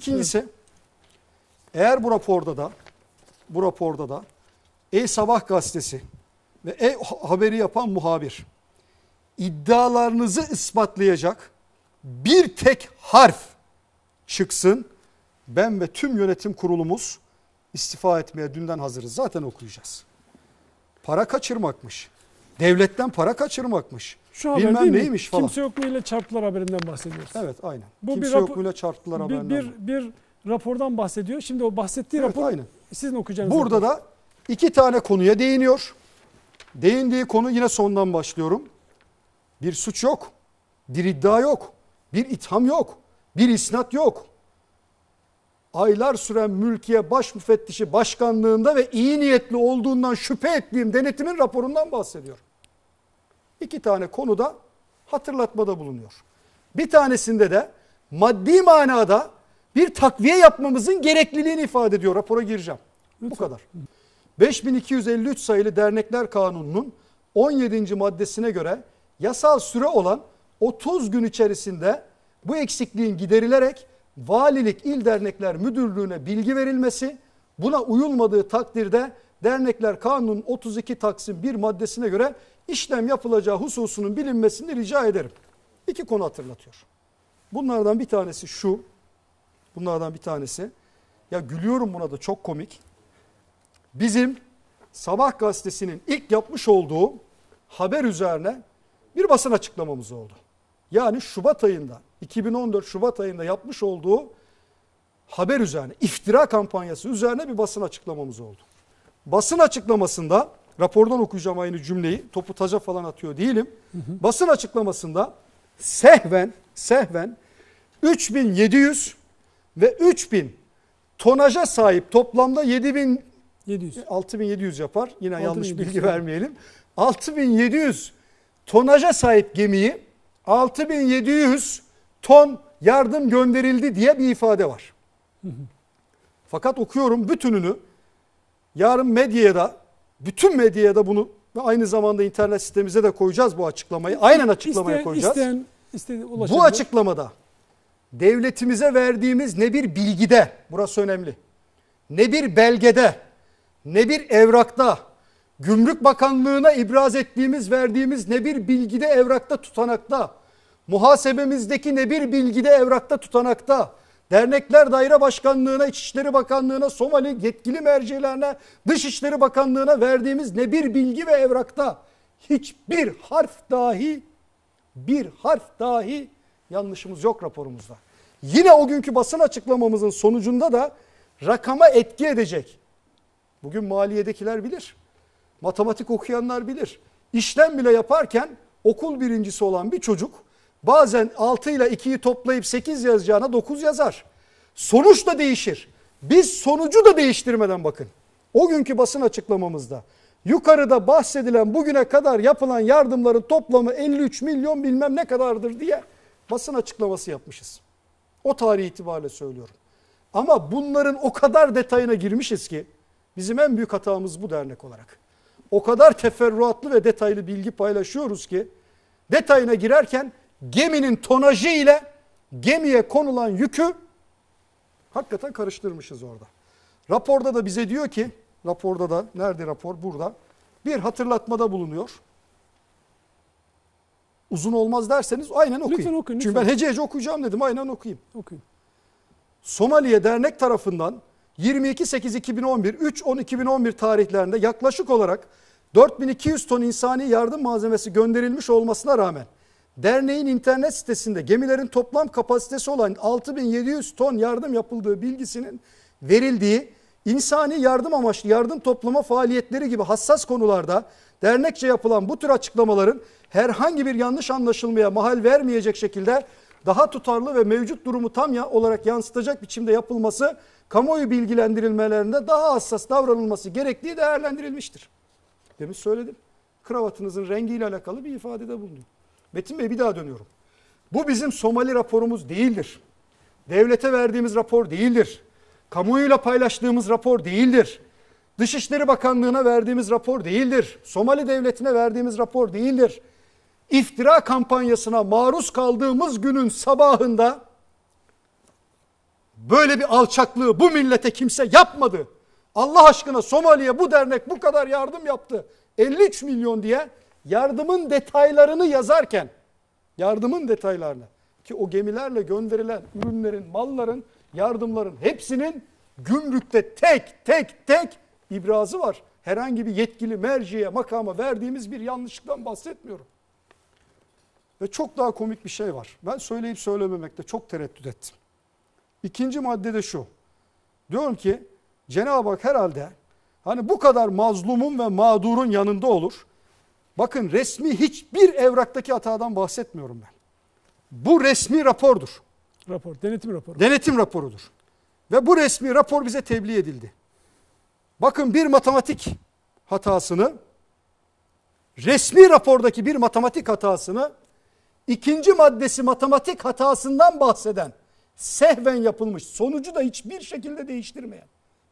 İkincisi eğer bu raporda da bu raporda da Ey Sabah gazetesi ve Ey haberi yapan muhabir iddialarınızı ispatlayacak bir tek harf çıksın ben ve tüm yönetim kurulumuz istifa etmeye dünden hazırız. Zaten okuyacağız. Para kaçırmakmış. Devletten para kaçırmakmış. Şu haber Bilmem değil neymiş mi? falan. Kimse yok mu ile çarptılar haberinden bahsediyoruz. Evet aynen. Bu Kimse bir yok mu ile çarptılar bir, haberinden. Bir, bir rapordan bahsediyor. Şimdi o bahsettiği evet, rapor aynen. sizin okuyacağınız. Burada rapor. da iki tane konuya değiniyor. Değindiği konu yine sondan başlıyorum. Bir suç yok. Bir iddia yok. Bir itham yok. Bir isnat yok. Aylar süren mülkiye baş müfettişi başkanlığında ve iyi niyetli olduğundan şüphe ettiğim denetimin raporundan bahsediyor iki tane konuda hatırlatmada bulunuyor. Bir tanesinde de maddi manada bir takviye yapmamızın gerekliliğini ifade ediyor. Rapora gireceğim. Lütfen. Bu kadar. 5253 sayılı dernekler kanununun 17. maddesine göre yasal süre olan 30 gün içerisinde bu eksikliğin giderilerek valilik il dernekler müdürlüğüne bilgi verilmesi buna uyulmadığı takdirde dernekler kanunun 32 taksim 1 maddesine göre işlem yapılacağı hususunun bilinmesini rica ederim. İki konu hatırlatıyor. Bunlardan bir tanesi şu. Bunlardan bir tanesi. Ya gülüyorum buna da çok komik. Bizim Sabah gazetesinin ilk yapmış olduğu haber üzerine bir basın açıklamamız oldu. Yani Şubat ayında 2014 Şubat ayında yapmış olduğu haber üzerine iftira kampanyası üzerine bir basın açıklamamız oldu. Basın açıklamasında rapordan okuyacağım aynı cümleyi. Topu taca falan atıyor değilim. Hı hı. Basın açıklamasında sehven sehven 3700 ve 3000 tonaja sahip toplamda 7000 700. 6700 yapar. Yine 6700. yanlış bilgi vermeyelim. 6700 tonaja sahip gemiyi 6700 ton yardım gönderildi diye bir ifade var. Hı hı. Fakat okuyorum bütününü. Yarın medyaya da bütün medyaya da bunu ve aynı zamanda internet sitemize de koyacağız bu açıklamayı. Aynen açıklamaya İsteyen- koyacağız. isteyen, istediği Bu açıklamada devletimize verdiğimiz ne bir bilgide, burası önemli, ne bir belgede, ne bir evrakta, Gümrük Bakanlığı'na ibraz ettiğimiz, verdiğimiz ne bir bilgide, evrakta, tutanakta, muhasebemizdeki ne bir bilgide, evrakta, tutanakta, Dernekler Daire Başkanlığı'na, İçişleri Bakanlığı'na, Somali yetkili mercilerine, Dışişleri Bakanlığı'na verdiğimiz ne bir bilgi ve evrakta hiçbir harf dahi bir harf dahi yanlışımız yok raporumuzda. Yine o günkü basın açıklamamızın sonucunda da rakama etki edecek. Bugün maliyedekiler bilir. Matematik okuyanlar bilir. İşlem bile yaparken okul birincisi olan bir çocuk Bazen 6 ile 2'yi toplayıp 8 yazacağına 9 yazar. Sonuç da değişir. Biz sonucu da değiştirmeden bakın. O günkü basın açıklamamızda yukarıda bahsedilen bugüne kadar yapılan yardımların toplamı 53 milyon bilmem ne kadardır diye basın açıklaması yapmışız. O tarih itibariyle söylüyorum. Ama bunların o kadar detayına girmişiz ki bizim en büyük hatamız bu dernek olarak. O kadar teferruatlı ve detaylı bilgi paylaşıyoruz ki detayına girerken geminin tonajı ile gemiye konulan yükü hakikaten karıştırmışız orada. Raporda da bize diyor ki, raporda da, nerede rapor? Burada. Bir hatırlatmada bulunuyor. Uzun olmaz derseniz aynen okuyun. Lütfen okuyun. Lütfen. ben hece hece okuyacağım dedim, aynen okuyayım. Okuyun. Somaliye Dernek tarafından 22.8.2011, 3.10.2011 tarihlerinde yaklaşık olarak 4200 ton insani yardım malzemesi gönderilmiş olmasına rağmen derneğin internet sitesinde gemilerin toplam kapasitesi olan 6700 ton yardım yapıldığı bilgisinin verildiği insani yardım amaçlı yardım toplama faaliyetleri gibi hassas konularda dernekçe yapılan bu tür açıklamaların herhangi bir yanlış anlaşılmaya mahal vermeyecek şekilde daha tutarlı ve mevcut durumu tam ya olarak yansıtacak biçimde yapılması kamuoyu bilgilendirilmelerinde daha hassas davranılması gerektiği değerlendirilmiştir. Demin söyledim. Kravatınızın rengiyle alakalı bir ifadede bulundum. Metin Bey bir daha dönüyorum. Bu bizim Somali raporumuz değildir. Devlete verdiğimiz rapor değildir. Kamuoyuyla paylaştığımız rapor değildir. Dışişleri Bakanlığı'na verdiğimiz rapor değildir. Somali Devleti'ne verdiğimiz rapor değildir. İftira kampanyasına maruz kaldığımız günün sabahında böyle bir alçaklığı bu millete kimse yapmadı. Allah aşkına Somali'ye bu dernek bu kadar yardım yaptı. 53 milyon diye yardımın detaylarını yazarken yardımın detaylarını ki o gemilerle gönderilen ürünlerin, malların, yardımların hepsinin gümrükte tek tek tek ibrazı var. Herhangi bir yetkili merciye, makama verdiğimiz bir yanlışlıktan bahsetmiyorum. Ve çok daha komik bir şey var. Ben söyleyip söylememekte çok tereddüt ettim. İkinci madde de şu. Diyorum ki Cenab-ı Hak herhalde hani bu kadar mazlumun ve mağdurun yanında olur. Bakın resmi hiçbir evraktaki hatadan bahsetmiyorum ben. Bu resmi rapordur. Rapor, denetim raporu. Denetim raporudur. Ve bu resmi rapor bize tebliğ edildi. Bakın bir matematik hatasını, resmi rapordaki bir matematik hatasını, ikinci maddesi matematik hatasından bahseden, sehven yapılmış, sonucu da hiçbir şekilde değiştirmeyen,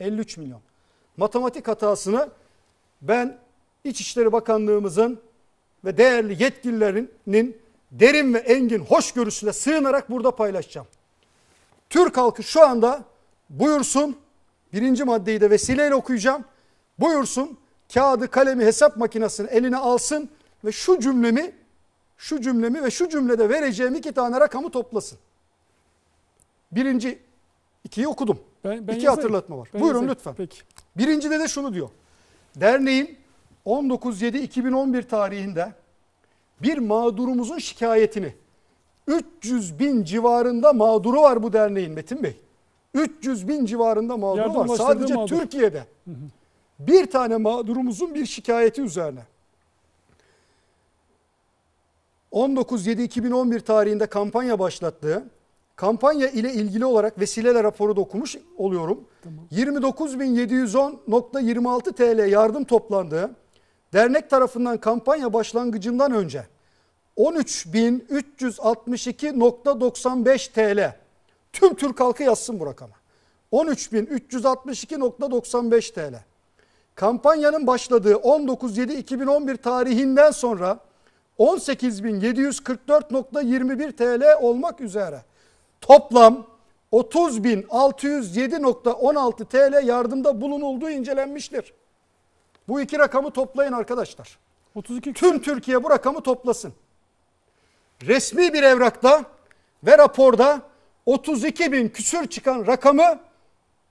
53 milyon. Matematik hatasını ben İçişleri Bakanlığımızın ve değerli yetkililerinin derin ve engin hoşgörüsüne sığınarak burada paylaşacağım. Türk halkı şu anda buyursun birinci maddeyi de vesileyle okuyacağım. Buyursun kağıdı kalemi hesap makinesini eline alsın ve şu cümlemi şu cümlemi ve şu cümlede vereceğim iki tane rakamı toplasın. Birinci ikiyi okudum. Ben, ben iki yazayım. hatırlatma var. Ben Buyurun yazayım. lütfen. Peki. Birincide de şunu diyor. Derneğin 19.7.2011 tarihinde bir mağdurumuzun şikayetini 300 bin civarında mağduru var bu derneğin Metin Bey. 300 bin civarında mağduru var sadece mağdur. Türkiye'de. Hı hı. Bir tane mağdurumuzun bir şikayeti üzerine. 19.7.2011 tarihinde kampanya başlattığı, kampanya ile ilgili olarak vesilele raporu da okumuş oluyorum. Tamam. 29.710.26 TL yardım toplandığı, dernek tarafından kampanya başlangıcından önce 13.362.95 TL tüm Türk halkı yazsın bu rakama. 13.362.95 TL. Kampanyanın başladığı 19.7.2011 tarihinden sonra 18.744.21 TL olmak üzere toplam 30.607.16 TL yardımda bulunulduğu incelenmiştir. Bu iki rakamı toplayın arkadaşlar. 32 Tüm Türkiye bu rakamı toplasın. Resmi bir evrakta ve raporda 32 bin küsür çıkan rakamı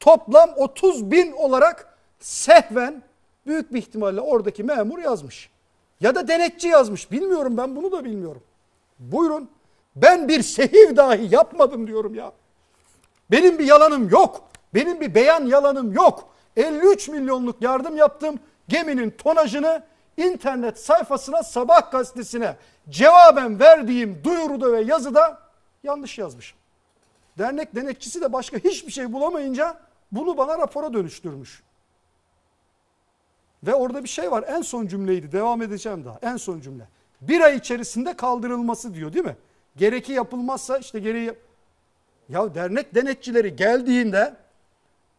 toplam 30 bin olarak sehven büyük bir ihtimalle oradaki memur yazmış. Ya da denetçi yazmış. Bilmiyorum ben bunu da bilmiyorum. Buyurun. Ben bir sehiv dahi yapmadım diyorum ya. Benim bir yalanım yok. Benim bir beyan yalanım yok. 53 milyonluk yardım yaptım geminin tonajını internet sayfasına sabah gazetesine cevaben verdiğim duyuruda ve yazıda yanlış yazmışım. Dernek denetçisi de başka hiçbir şey bulamayınca bunu bana rapora dönüştürmüş. Ve orada bir şey var en son cümleydi devam edeceğim daha en son cümle. Bir ay içerisinde kaldırılması diyor değil mi? Gereki yapılmazsa işte gereği... Ya dernek denetçileri geldiğinde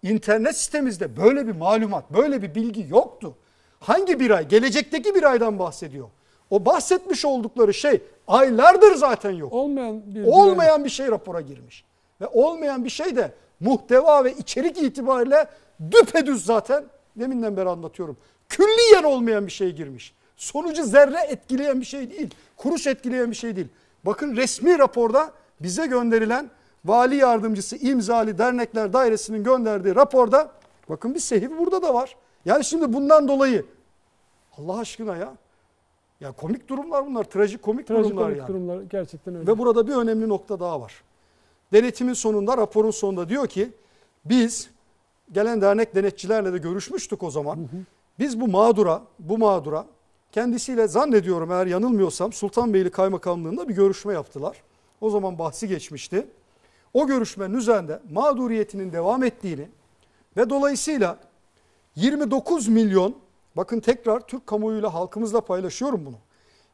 internet sitemizde böyle bir malumat, böyle bir bilgi yoktu. Hangi bir ay? Gelecekteki bir aydan bahsediyor. O bahsetmiş oldukları şey aylardır zaten yok. Olmayan bir, olmayan bir, şey rapora girmiş. Ve olmayan bir şey de muhteva ve içerik itibariyle düpedüz zaten deminden beri anlatıyorum. Külliyen olmayan bir şey girmiş. Sonucu zerre etkileyen bir şey değil. Kuruş etkileyen bir şey değil. Bakın resmi raporda bize gönderilen Vali yardımcısı imzali dernekler dairesinin gönderdiği raporda bakın bir sehiv burada da var. Yani şimdi bundan dolayı Allah aşkına ya. Ya komik durumlar bunlar, trajik komik trajik durumlar komik yani. durumlar gerçekten öyle. Ve burada bir önemli nokta daha var. Denetimin sonunda, raporun sonunda diyor ki biz gelen dernek denetçilerle de görüşmüştük o zaman. Hı hı. Biz bu mağdura, bu mağdura kendisiyle zannediyorum eğer yanılmıyorsam Sultanbeyli Kaymakamlığında bir görüşme yaptılar. O zaman bahsi geçmişti o görüşmenin üzerinde mağduriyetinin devam ettiğini ve dolayısıyla 29 milyon bakın tekrar Türk kamuoyuyla halkımızla paylaşıyorum bunu.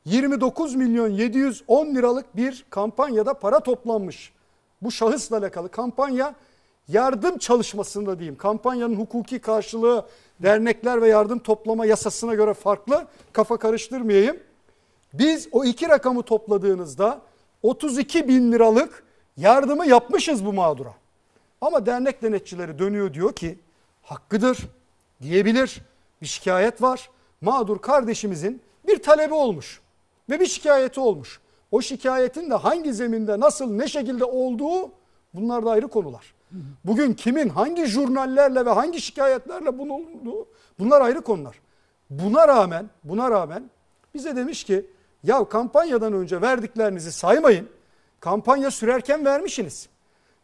29 milyon 710 liralık bir kampanyada para toplanmış. Bu şahısla alakalı kampanya yardım çalışmasında diyeyim. Kampanyanın hukuki karşılığı dernekler ve yardım toplama yasasına göre farklı. Kafa karıştırmayayım. Biz o iki rakamı topladığınızda 32 bin liralık Yardımı yapmışız bu mağdura. Ama dernek denetçileri dönüyor diyor ki hakkıdır diyebilir. Bir şikayet var. Mağdur kardeşimizin bir talebi olmuş ve bir şikayeti olmuş. O şikayetin de hangi zeminde, nasıl, ne şekilde olduğu bunlar da ayrı konular. Bugün kimin, hangi jurnallerle ve hangi şikayetlerle bunun olduğu bunlar ayrı konular. Buna rağmen, buna rağmen bize demiş ki ya kampanyadan önce verdiklerinizi saymayın. Kampanya sürerken vermişsiniz.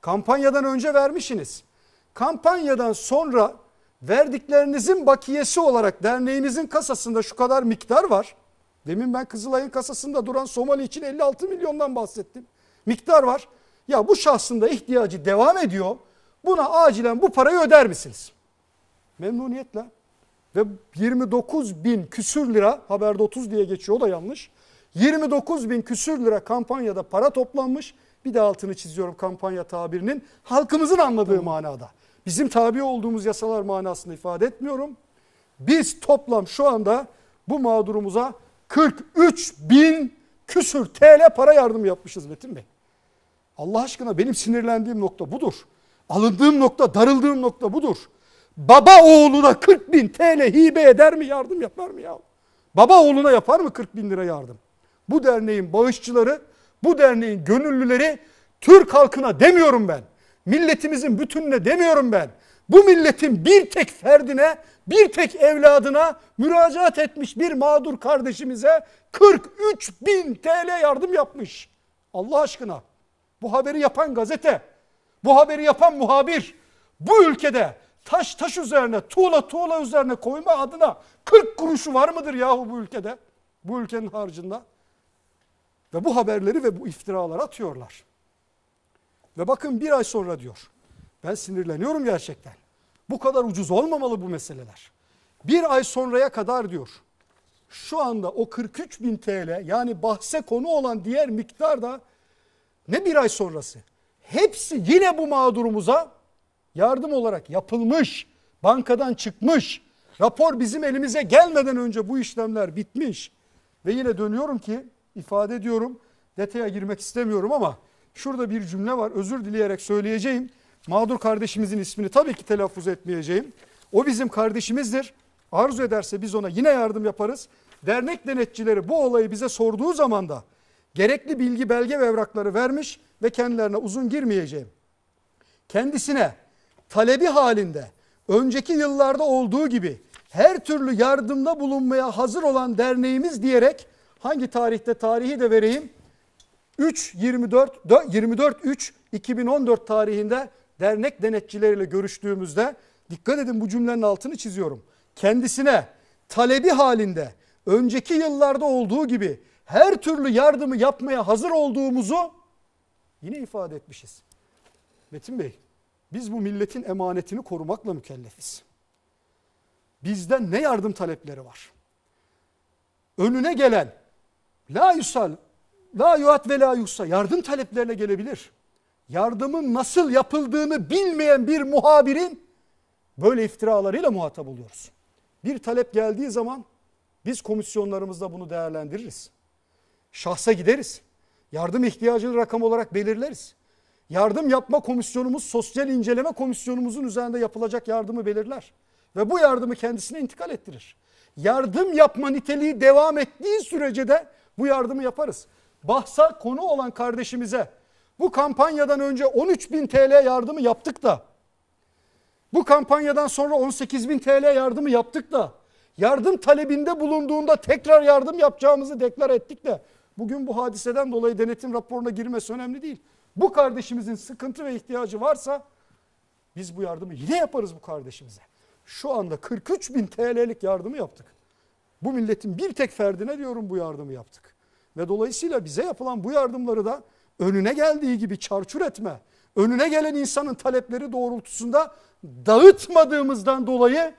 Kampanyadan önce vermişsiniz. Kampanyadan sonra verdiklerinizin bakiyesi olarak derneğinizin kasasında şu kadar miktar var. Demin ben Kızılay'ın kasasında duran Somali için 56 milyondan bahsettim. Miktar var. Ya bu da ihtiyacı devam ediyor. Buna acilen bu parayı öder misiniz? Memnuniyetle. Ve 29 bin küsür lira haberde 30 diye geçiyor o da yanlış. 29 bin küsür lira kampanyada para toplanmış. Bir de altını çiziyorum kampanya tabirinin halkımızın anladığı tamam. manada. Bizim tabi olduğumuz yasalar manasını ifade etmiyorum. Biz toplam şu anda bu mağdurumuza 43 bin küsür TL para yardım yapmışız Metin Bey. Allah aşkına benim sinirlendiğim nokta budur. Alındığım nokta, darıldığım nokta budur. Baba oğluna 40 bin TL hibe eder mi yardım yapar mı ya? Baba oğluna yapar mı 40 bin lira yardım? bu derneğin bağışçıları, bu derneğin gönüllüleri Türk halkına demiyorum ben. Milletimizin bütününe demiyorum ben. Bu milletin bir tek ferdine, bir tek evladına müracaat etmiş bir mağdur kardeşimize 43 bin TL yardım yapmış. Allah aşkına bu haberi yapan gazete, bu haberi yapan muhabir bu ülkede taş taş üzerine, tuğla tuğla üzerine koyma adına 40 kuruşu var mıdır yahu bu ülkede? Bu ülkenin harcında. Ve bu haberleri ve bu iftiralar atıyorlar. Ve bakın bir ay sonra diyor. Ben sinirleniyorum gerçekten. Bu kadar ucuz olmamalı bu meseleler. Bir ay sonraya kadar diyor. Şu anda o 43 bin TL yani bahse konu olan diğer miktar da ne bir ay sonrası? Hepsi yine bu mağdurumuza yardım olarak yapılmış. Bankadan çıkmış. Rapor bizim elimize gelmeden önce bu işlemler bitmiş. Ve yine dönüyorum ki ifade ediyorum. Detaya girmek istemiyorum ama şurada bir cümle var. Özür dileyerek söyleyeceğim. Mağdur kardeşimizin ismini tabii ki telaffuz etmeyeceğim. O bizim kardeşimizdir. Arzu ederse biz ona yine yardım yaparız. Dernek denetçileri bu olayı bize sorduğu zaman da gerekli bilgi, belge ve evrakları vermiş ve kendilerine uzun girmeyeceğim. Kendisine talebi halinde önceki yıllarda olduğu gibi her türlü yardımda bulunmaya hazır olan derneğimiz diyerek Hangi tarihte tarihi de vereyim. 3 24 24 3 2014 tarihinde dernek denetçileriyle görüştüğümüzde dikkat edin bu cümlenin altını çiziyorum. Kendisine talebi halinde önceki yıllarda olduğu gibi her türlü yardımı yapmaya hazır olduğumuzu yine ifade etmişiz. Metin Bey, biz bu milletin emanetini korumakla mükellefiz. Bizden ne yardım talepleri var? Önüne gelen La yusal, la yuat ve la yuhsa yardım taleplerine gelebilir. Yardımın nasıl yapıldığını bilmeyen bir muhabirin böyle iftiralarıyla muhatap oluyoruz. Bir talep geldiği zaman biz komisyonlarımızda bunu değerlendiririz. Şahsa gideriz. Yardım ihtiyacını rakam olarak belirleriz. Yardım yapma komisyonumuz sosyal inceleme komisyonumuzun üzerinde yapılacak yardımı belirler ve bu yardımı kendisine intikal ettirir. Yardım yapma niteliği devam ettiği sürece de bu yardımı yaparız. Bahsa konu olan kardeşimize bu kampanyadan önce 13 bin TL yardımı yaptık da bu kampanyadan sonra 18 bin TL yardımı yaptık da yardım talebinde bulunduğunda tekrar yardım yapacağımızı deklar ettik de bugün bu hadiseden dolayı denetim raporuna girmesi önemli değil. Bu kardeşimizin sıkıntı ve ihtiyacı varsa biz bu yardımı yine yaparız bu kardeşimize. Şu anda 43 bin TL'lik yardımı yaptık. Bu milletin bir tek ferdine diyorum bu yardımı yaptık. Ve dolayısıyla bize yapılan bu yardımları da önüne geldiği gibi çarçur etme, önüne gelen insanın talepleri doğrultusunda dağıtmadığımızdan dolayı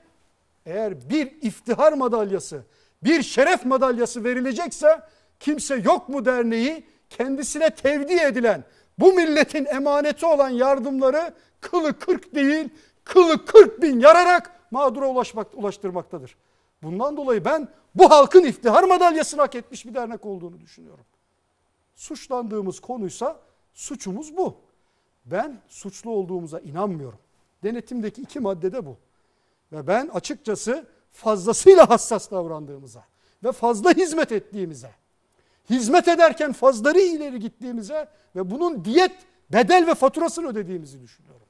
eğer bir iftihar madalyası, bir şeref madalyası verilecekse kimse yok mu derneği kendisine tevdi edilen bu milletin emaneti olan yardımları kılı kırk değil kılı kırk bin yararak mağdura ulaşmak, ulaştırmaktadır. Bundan dolayı ben bu halkın iftihar madalyasını hak etmiş bir dernek olduğunu düşünüyorum. Suçlandığımız konuysa suçumuz bu. Ben suçlu olduğumuza inanmıyorum. Denetimdeki iki maddede bu. Ve ben açıkçası fazlasıyla hassas davrandığımıza ve fazla hizmet ettiğimize, hizmet ederken fazları ileri gittiğimize ve bunun diyet, bedel ve faturasını ödediğimizi düşünüyorum.